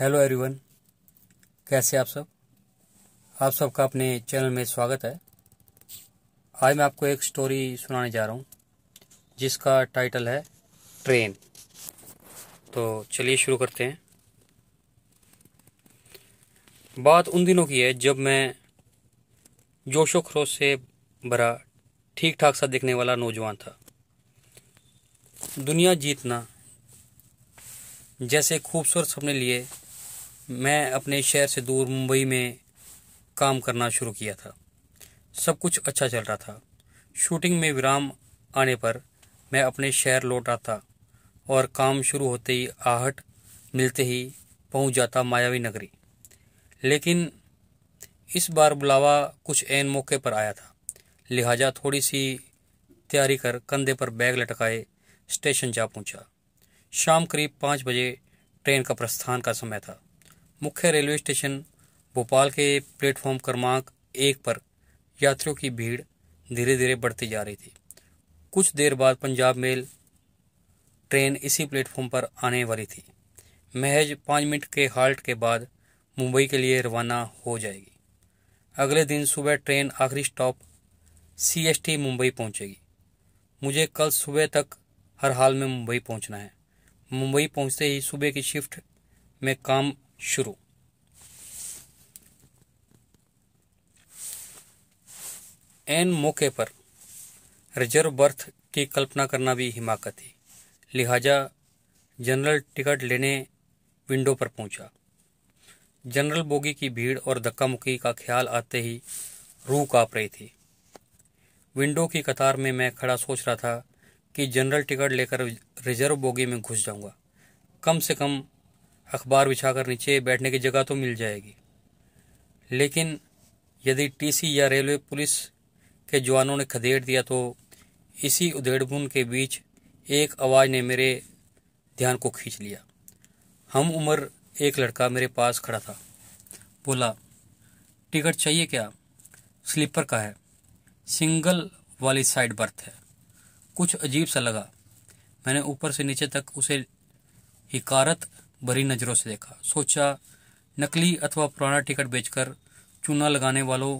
Hello everyone कैसे आप सब आप सबका अपने चैनल में स्वागत है आज मैं आपको एक स्टोरी सुनाने जा रहा हूँ जिसका टाइटल है ट्रेन तो चलिए शुरू करते हैं बात उन दिनों की है जब मैं जोशो खरोश से भरा ठीक ठाक सा दिखने वाला नौजवान था दुनिया जीतना जैसे खूबसूरत सपने लिए मैं अपने शहर से दूर मुंबई में काम करना शुरू किया था सब कुछ अच्छा चल रहा था शूटिंग में विराम आने पर मैं अपने शहर लौट रहा था और काम शुरू होते ही आहट मिलते ही पहुंच जाता मायावी नगरी लेकिन इस बार बुलावा कुछ एन मौके पर आया था लिहाजा थोड़ी सी तैयारी कर कंधे पर बैग लटकाए स्टेशन जा पहुंचा शाम करीब पाँच बजे ट्रेन का प्रस्थान का समय था मुख्य रेलवे स्टेशन भोपाल के प्लेटफॉर्म क्रमांक एक पर यात्रियों की भीड़ धीरे धीरे बढ़ती जा रही थी कुछ देर बाद पंजाब मेल ट्रेन इसी प्लेटफॉर्म पर आने वाली थी महज पाँच मिनट के हाल्ट के बाद मुंबई के लिए रवाना हो जाएगी अगले दिन सुबह ट्रेन आखिरी स्टॉप सीएसटी मुंबई पहुंचेगी मुझे कल सुबह तक हर हाल में मुंबई पहुंचना है मुंबई पहुंचते ही सुबह की शिफ्ट में काम शुरू एन मौके पर रिजर्व बर्थ की कल्पना करना भी हिमाकत है लिहाजा जनरल टिकट लेने विंडो पर पहुंचा। जनरल बोगी की भीड़ और धक्का मुक्की का ख्याल आते ही रूह काप रही थी विंडो की कतार में मैं खड़ा सोच रहा था कि जनरल टिकट लेकर रिजर्व बोगी में घुस जाऊंगा कम से कम अखबार बिछाकर नीचे बैठने की जगह तो मिल जाएगी लेकिन यदि टीसी या रेलवे पुलिस के जवानों ने खदेड़ दिया तो इसी उधेड़बुन के बीच एक आवाज़ ने मेरे ध्यान को खींच लिया हम उम्र एक लड़का मेरे पास खड़ा था बोला टिकट चाहिए क्या स्लीपर का है सिंगल वाली साइड बर्थ है कुछ अजीब सा लगा मैंने ऊपर से नीचे तक उसे हिकारत भरी नज़रों से देखा सोचा नकली अथवा पुराना टिकट बेचकर चूना लगाने वालों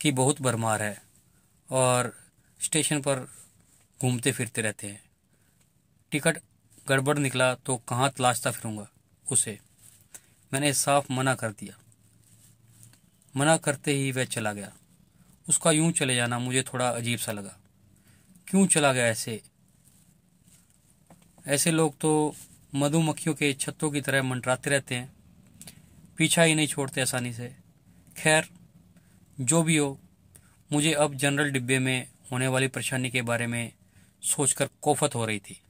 की बहुत भरमार है और स्टेशन पर घूमते फिरते रहते हैं टिकट गड़बड़ निकला तो कहाँ तलाशता फिरूंगा उसे मैंने साफ मना कर दिया मना करते ही वह चला गया उसका यूं चले जाना मुझे थोड़ा अजीब सा लगा क्यों चला गया ऐसे ऐसे लोग तो मधुमक्खियों के छत्तों की तरह मंडराते रहते हैं पीछा ही नहीं छोड़ते आसानी से खैर जो भी हो मुझे अब जनरल डिब्बे में होने वाली परेशानी के बारे में सोचकर कोफत हो रही थी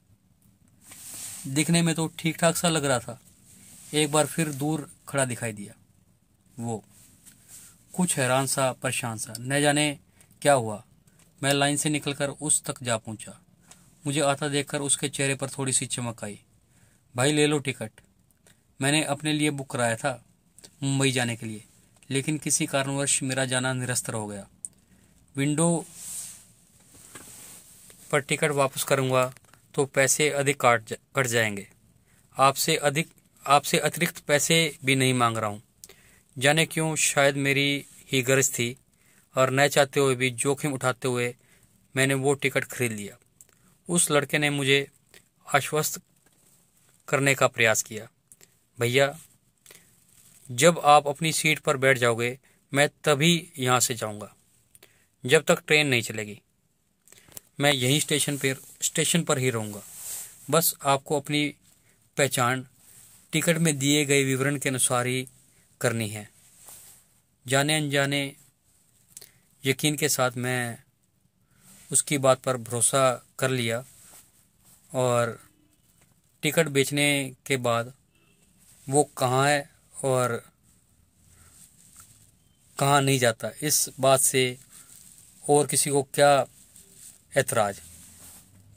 दिखने में तो ठीक ठाक सा लग रहा था एक बार फिर दूर खड़ा दिखाई दिया वो कुछ हैरान सा परेशान सा न जाने क्या हुआ मैं लाइन से निकलकर उस तक जा पहुंचा मुझे आता देखकर उसके चेहरे पर थोड़ी सी चमक आई भाई ले लो टिकट मैंने अपने लिए बुक कराया था मुंबई जाने के लिए लेकिन किसी कारणवश मेरा जाना निरस्त हो गया विंडो पर टिकट वापस करूँगा तो पैसे अधिक काट जा, कट जाएंगे आपसे अधिक आपसे अतिरिक्त पैसे भी नहीं मांग रहा हूँ जाने क्यों शायद मेरी ही गरज थी और न चाहते हुए भी जोखिम उठाते हुए मैंने वो टिकट खरीद लिया उस लड़के ने मुझे आश्वस्त करने का प्रयास किया भैया जब आप अपनी सीट पर बैठ जाओगे मैं तभी यहाँ से जाऊँगा जब तक ट्रेन नहीं चलेगी मैं यहीं स्टेशन पर स्टेशन पर ही रहूँगा बस आपको अपनी पहचान टिकट में दिए गए विवरण के अनुसार ही करनी है जाने अनजाने यकीन के साथ मैं उसकी बात पर भरोसा कर लिया और टिकट बेचने के बाद वो कहाँ है और कहाँ नहीं जाता इस बात से और किसी को क्या ऐतराज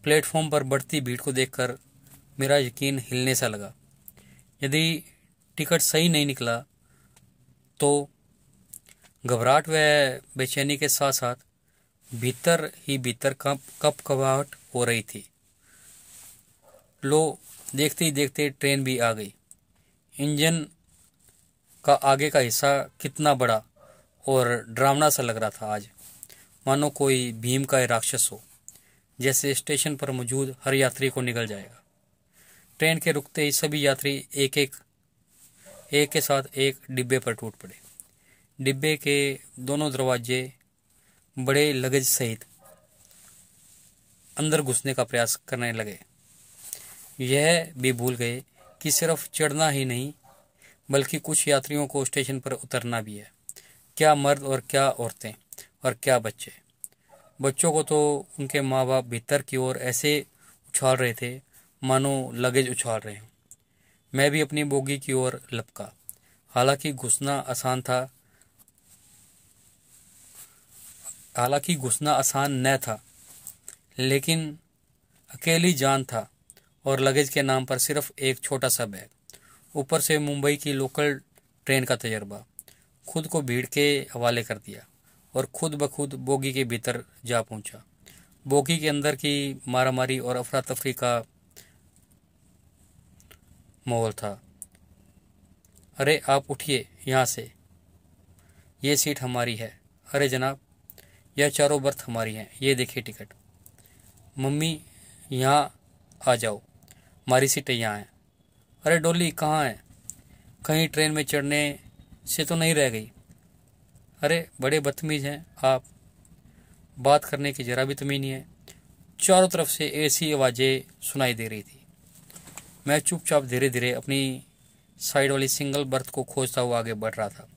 प्लेटफॉर्म पर बढ़ती भीड़ को देखकर मेरा यकीन हिलने सा लगा यदि टिकट सही नहीं निकला तो घबराहट व बेचैनी के साथ साथ भीतर ही भीतर कप कप हो रही थी लो देखते ही देखते ट्रेन भी आ गई इंजन का आगे का हिस्सा कितना बड़ा और ड्रामना सा लग रहा था आज मानो कोई भीम का राक्षस हो जैसे स्टेशन पर मौजूद हर यात्री को निकल जाएगा ट्रेन के रुकते ही सभी यात्री एक एक एक के साथ एक डिब्बे पर टूट पड़े डिब्बे के दोनों दरवाजे बड़े लगेज सहित अंदर घुसने का प्रयास करने लगे यह भी भूल गए कि सिर्फ चढ़ना ही नहीं बल्कि कुछ यात्रियों को स्टेशन पर उतरना भी है क्या मर्द और क्या औरतें और क्या बच्चे बच्चों को तो उनके माँ बाप भीतर की ओर ऐसे उछाल रहे थे मानो लगेज उछाल रहे हैं मैं भी अपनी बोगी की ओर लपका हालांकि घुसना आसान था हालांकि घुसना आसान न था लेकिन अकेली जान था और लगेज के नाम पर सिर्फ एक छोटा सा बैग ऊपर से मुंबई की लोकल ट्रेन का तजर्बा खुद को भीड़ के हवाले कर दिया और खुद ब खुद बोगी के भीतर जा पहुंचा। बोगी के अंदर की मारामारी और अफरा तफरी का माहौल था अरे आप उठिए यहाँ से ये सीट हमारी है अरे जनाब यह चारों बर्थ हमारी हैं ये देखिए टिकट मम्मी यहाँ आ जाओ मारी सीटें यहाँ हैं अरे डोली कहाँ है कहीं ट्रेन में चढ़ने से तो नहीं रह गई अरे बड़े बदतमीज़ हैं आप बात करने की जरा भी तमीज़ नहीं है चारों तरफ से ऐसी आवाज़ें सुनाई दे रही थी मैं चुपचाप धीरे धीरे अपनी साइड वाली सिंगल बर्थ को खोजता हुआ आगे बढ़ रहा था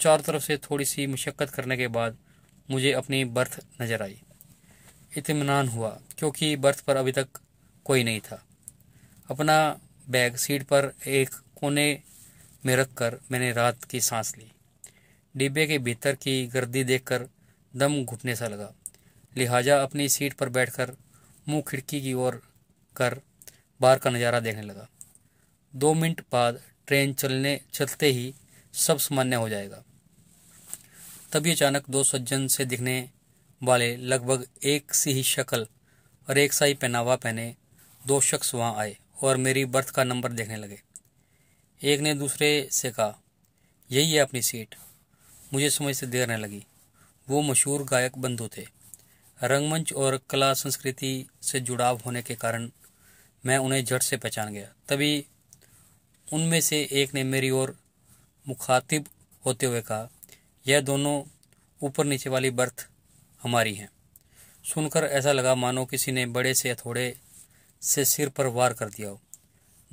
चारों तरफ से थोड़ी सी मशक्क़त करने के बाद मुझे अपनी बर्थ नज़र आई इतमान हुआ क्योंकि बर्थ पर अभी तक कोई नहीं था अपना बैग सीट पर एक कोने में रख कर मैंने रात की सांस ली डिब्बे के भीतर की गर्दी देखकर दम घुटने सा लगा लिहाजा अपनी सीट पर बैठकर मुंह खिड़की की ओर कर बाहर का नज़ारा देखने लगा दो मिनट बाद ट्रेन चलने चलते ही सब सामान्य हो जाएगा तभी अचानक दो सज्जन से दिखने वाले लगभग एक सी ही शक्ल और एक सा ही पहनावा पहने दो शख्स वहाँ आए और मेरी बर्थ का नंबर देखने लगे एक ने दूसरे से कहा यही है अपनी सीट मुझे समझ से देरने लगी वो मशहूर गायक बंधु थे रंगमंच और कला संस्कृति से जुड़ाव होने के कारण मैं उन्हें झट से पहचान गया तभी उनमें से एक ने मेरी ओर मुखातिब होते हुए कहा यह दोनों ऊपर नीचे वाली बर्थ हमारी हैं सुनकर ऐसा लगा मानो किसी ने बड़े से थोड़े से सिर पर वार कर दिया हो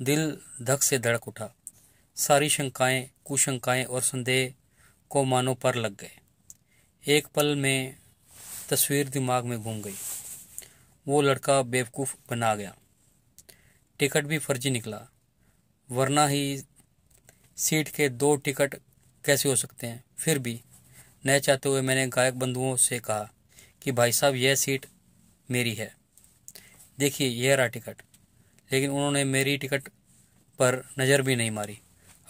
दिल धक से धड़क उठा सारी शंकाएं कुशंकाएं और संदेह को मानो पर लग गए एक पल में तस्वीर दिमाग में घूम गई वो लड़का बेवकूफ़ बना गया टिकट भी फर्जी निकला वरना ही सीट के दो टिकट कैसे हो सकते हैं फिर भी न चाहते हुए मैंने गायक बंधुओं से कहा कि भाई साहब यह सीट मेरी है देखिए यह रहा टिकट लेकिन उन्होंने मेरी टिकट पर नज़र भी नहीं मारी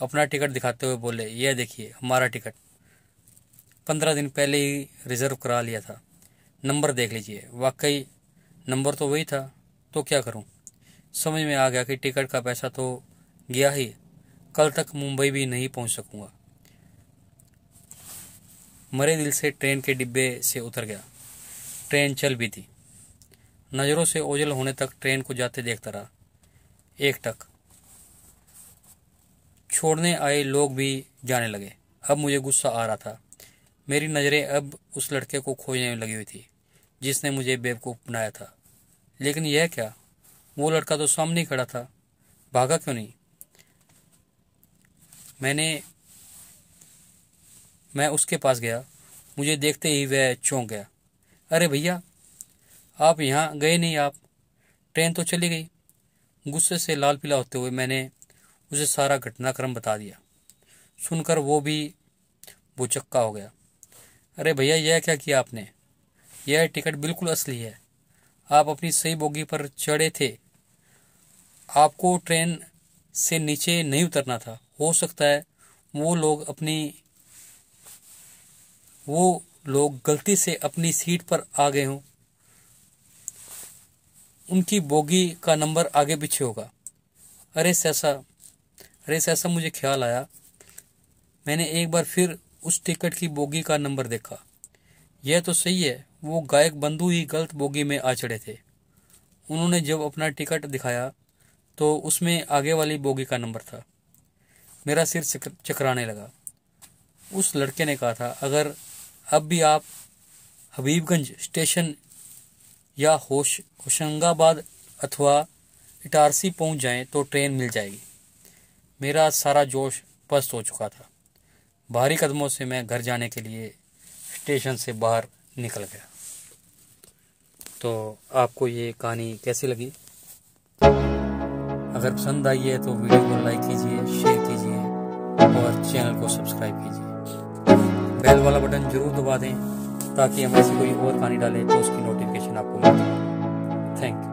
अपना टिकट दिखाते हुए बोले यह देखिए हमारा टिकट पंद्रह दिन पहले ही रिज़र्व करा लिया था नंबर देख लीजिए वाकई नंबर तो वही था तो क्या करूं? समझ में आ गया कि टिकट का पैसा तो गया ही कल तक मुंबई भी नहीं पहुंच सकूंगा मरे दिल से ट्रेन के डिब्बे से उतर गया ट्रेन चल भी थी नज़रों से ओझल होने तक ट्रेन को जाते देखता रहा एक टक छोड़ने आए लोग भी जाने लगे अब मुझे गुस्सा आ रहा था मेरी नज़रें अब उस लड़के को खोजने में लगी हुई थी जिसने मुझे बेवकूफ़ बनाया था लेकिन यह क्या वो लड़का तो सामने ही खड़ा था भागा क्यों नहीं मैंने मैं उसके पास गया मुझे देखते ही वह चौंक गया अरे भैया आप यहाँ गए नहीं आप ट्रेन तो चली गई गुस्से से लाल पीला होते हुए मैंने उसे सारा घटनाक्रम बता दिया सुनकर वो भी बुचक्का हो गया अरे भैया यह क्या किया आपने यह टिकट बिल्कुल असली है आप अपनी सही बोगी पर चढ़े थे आपको ट्रेन से नीचे नहीं उतरना था हो सकता है वो लोग अपनी वो लोग गलती से अपनी सीट पर आ गए हों उनकी बोगी का नंबर आगे पीछे होगा अरे सहसा अरे सहसा मुझे ख्याल आया मैंने एक बार फिर उस टिकट की बोगी का नंबर देखा यह तो सही है वो गायक बंधु ही गलत बोगी में आ चढ़े थे उन्होंने जब अपना टिकट दिखाया तो उसमें आगे वाली बोगी का नंबर था मेरा सिर चकराने लगा उस लड़के ने कहा था अगर अब भी आप हबीबगंज स्टेशन या होश होशंगाबाद अथवा इटारसी पहुंच जाएं तो ट्रेन मिल जाएगी मेरा सारा जोश पस्त हो चुका था भारी कदमों से मैं घर जाने के लिए स्टेशन से बाहर निकल गया तो आपको ये कहानी कैसी लगी अगर पसंद आई है तो वीडियो को लाइक कीजिए शेयर कीजिए और चैनल को सब्सक्राइब कीजिए बेल वाला बटन जरूर दबा दें ताकि हम ऐसी कोई और कहानी डालें तो उसकी नोटिफिकेशन आपको मिल जाए थैंक यू